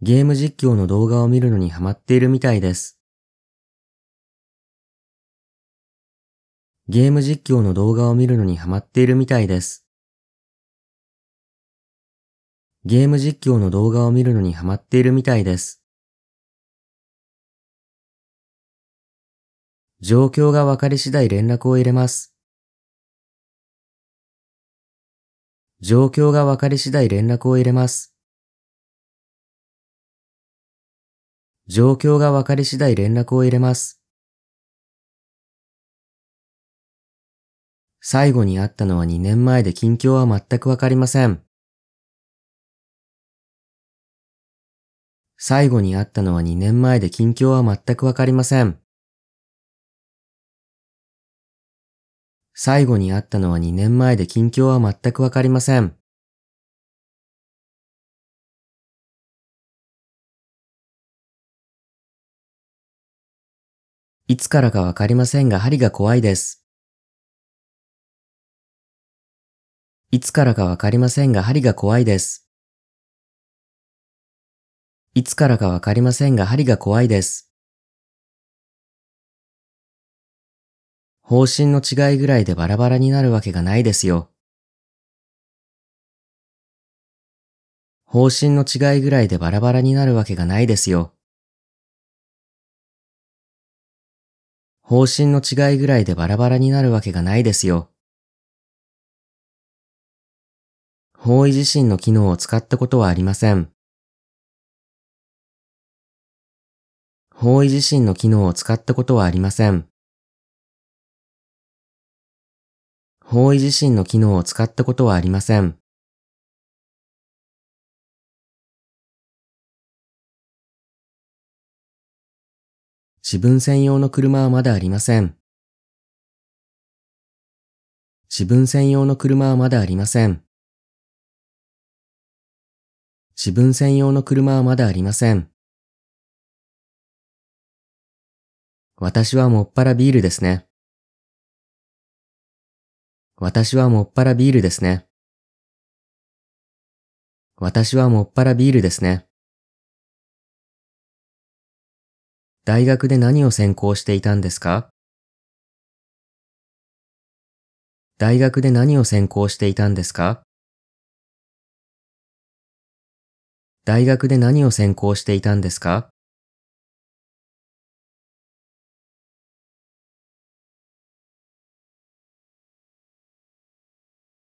ゲーム実況の動画を見るのにハマっているみたいです。ゲーム実況の動画を見るのにハマっているみたいです。ゲーム実況の動画を見るのにハマっているみたいです。状況が分かり次第連絡を入れます。状況が分かり次第連絡を入れます。状況が分かり次第連絡を入れます。最後に会ったのは2年前で近況は全くわかりません。最後に会ったのは2年前で近況は全くわかりません。最後に会ったのは2年前で近況は全くわかりません。いつからかわかりませんが針が怖いです。いつからかわかりませんが針が怖いです。いつからかわかりませんが針が怖いです。方針の違いぐらいでバラバラになるわけがないですよ。方針の違いぐらいでバラバラになるわけがないですよ。方針の違いぐらいでバラバラになるわけがないですよ。方位自身の機能を使ったことはありません。方位自身の機能を使ったことはありません。方位自身の機能を使ったことはありません。自分専用の車はまだありません。自分専用の車はまだありません。自分専用の車はまだありません。私はもっぱらビールですね。私はもっぱらビールですね。私はもっぱらビールですね。大学で何を専攻していたんですか大学で何を専攻していたんですか大学で何を専攻していたんですか